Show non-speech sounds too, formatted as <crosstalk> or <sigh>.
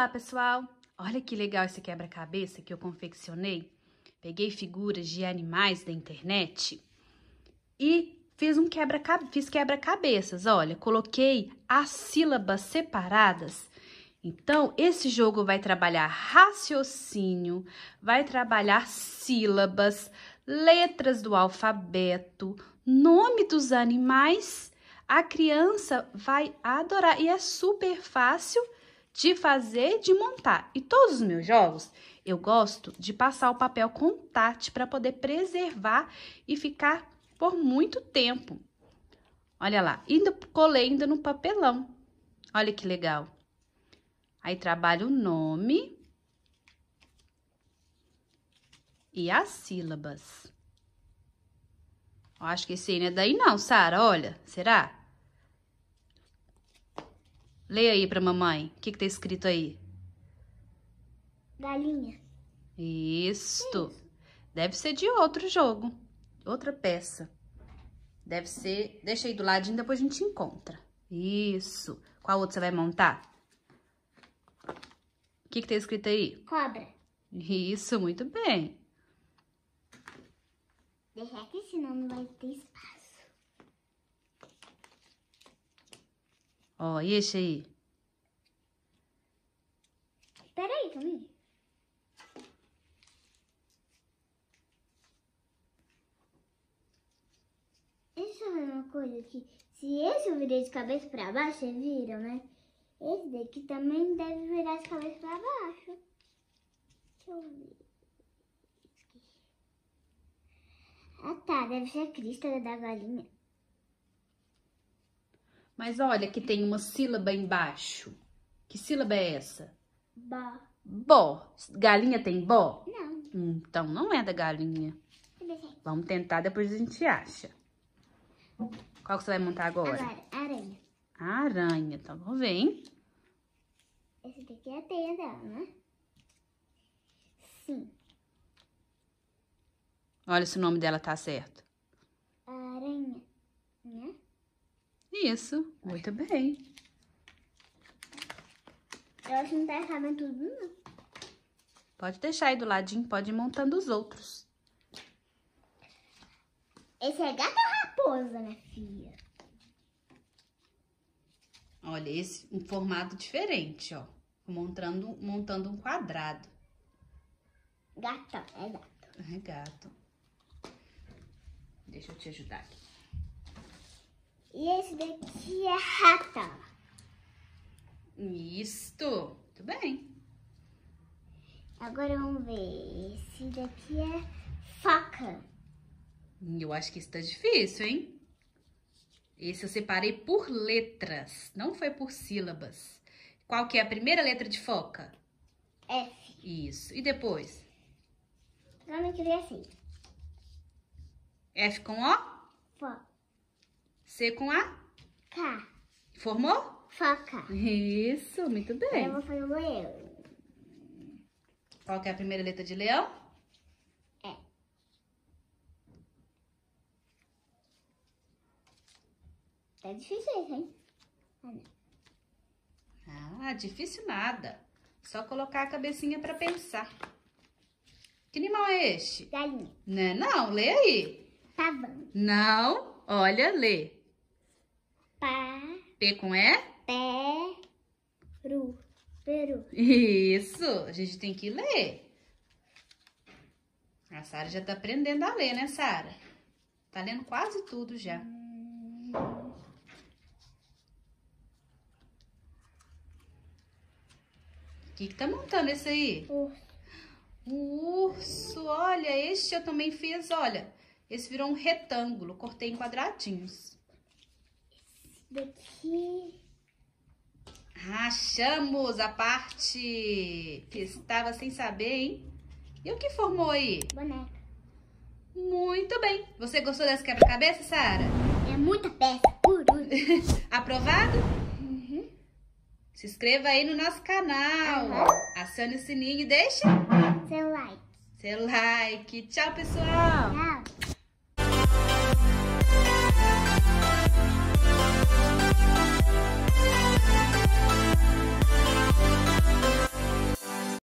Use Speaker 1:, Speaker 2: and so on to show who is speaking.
Speaker 1: Olá, pessoal! Olha que legal esse quebra-cabeça que eu confeccionei. Peguei figuras de animais da internet e fiz um quebra fiz quebra-cabeças. Olha, coloquei as sílabas separadas. Então, esse jogo vai trabalhar raciocínio, vai trabalhar sílabas, letras do alfabeto, nome dos animais. A criança vai adorar e é super fácil de fazer, de montar. E todos os meus jogos, eu gosto de passar o papel contate para poder preservar e ficar por muito tempo. Olha lá, ainda colei ainda no papelão. Olha que legal. Aí trabalho o nome e as sílabas. Eu acho que esse aí não é daí não, Sara, olha, será? Leia aí pra mamãe. O que, que tá escrito aí? Galinha. Isto. É isso. Deve ser de outro jogo. Outra peça. Deve ser... Deixa aí do ladinho, depois a gente encontra. Isso. Qual outro você vai montar? O que, que tá escrito aí? Cobra. Isso, muito bem. Derrete, senão não vai ter espaço. Ó, e esse aí? Peraí, Camille. Deixa eu ver uma coisa aqui. Se esse eu virei de cabeça pra baixo, vocês viram, né? Esse daqui também deve virar de cabeça pra baixo. Deixa eu ver. Ah tá, deve ser a crista da galinha. Mas olha que tem uma sílaba embaixo. Que sílaba é essa? Bó. Bó. Galinha tem bó? Não. Hum, então não é da galinha. Vamos tentar, depois a gente acha. Qual que você vai montar agora? Agora, aranha. Aranha, então tá vamos ver, hein? Esse daqui é a teia dela, né? Sim. Olha se o nome dela tá certo. Isso, muito bem. Eu acho que não tá acabando tudo, não. Pode deixar aí do ladinho, pode ir montando os outros. Esse é gato ou raposa, né filha? Olha, esse um formato diferente, ó. Montando, montando um quadrado. Gato, é gato. É gato. Deixa eu te ajudar aqui. E esse daqui é rata. Isto. Muito bem. Agora vamos ver. Esse daqui é faca. Hum, eu acho que isso tá difícil, hein? Esse eu separei por letras, não foi por sílabas. Qual que é a primeira letra de foca? F. Isso. E depois? Vamos escrever assim. F com O? Foca com A? K. Formou? Foca. Isso, muito bem. Eu vou fazer o Qual que é a primeira letra de leão? É. Tá difícil isso, hein? Ah, difícil nada. Só colocar a cabecinha pra pensar. Que animal é este? Galinha. Não, é não, lê aí. Tá bom. Não, olha, lê. Pá. P com E? Pé. Peru. Peru. Isso. A gente tem que ler. A Sara já tá aprendendo a ler, né, Sara? Tá lendo quase tudo já. O que que tá montando esse aí? Urso. O urso, olha, este eu também fiz, olha. Esse virou um retângulo, cortei em quadradinhos daqui. Rachamos a parte que estava sem saber, hein? E o que formou aí? Boneca. Muito bem. Você gostou dessa quebra-cabeça, Sara? É muita peça. <laughs> Aprovado? Uhum. Se inscreva aí no nosso canal. Uhum. Acione o sininho e deixa... Seu like. Seu like. Tchau, pessoal. Tchau.